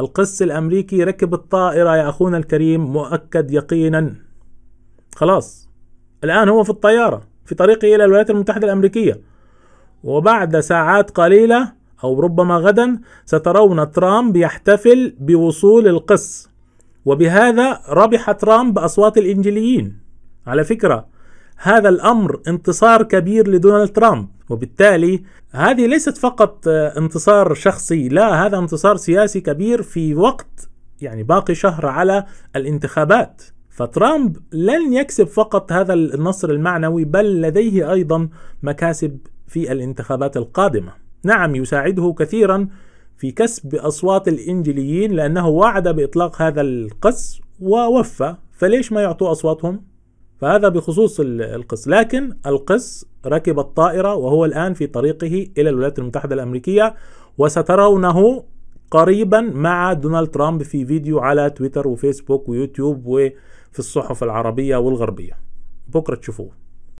القس الأمريكي ركب الطائرة يا أخونا الكريم مؤكد يقينا خلاص الآن هو في الطيارة في طريقه إلى الولايات المتحدة الأمريكية وبعد ساعات قليلة أو ربما غدا سترون ترامب يحتفل بوصول القس وبهذا ربح ترامب أصوات الإنجليين على فكرة هذا الأمر انتصار كبير لدونالد ترامب وبالتالي هذه ليست فقط آه، انتصار شخصي لا هذا انتصار سياسي كبير في وقت يعني باقي شهر على الانتخابات فترامب لن يكسب فقط هذا النصر المعنوي بل لديه ايضا مكاسب في الانتخابات القادمه نعم يساعده كثيرا في كسب اصوات الانجليين لانه وعد باطلاق هذا القص ووفى فليش ما يعطوا اصواتهم فهذا بخصوص القس لكن القس ركب الطائرة وهو الآن في طريقه إلى الولايات المتحدة الأمريكية وسترونه قريبا مع دونالد ترامب في فيديو على تويتر وفيسبوك ويوتيوب وفي الصحف العربية والغربية بكرة تشوفوه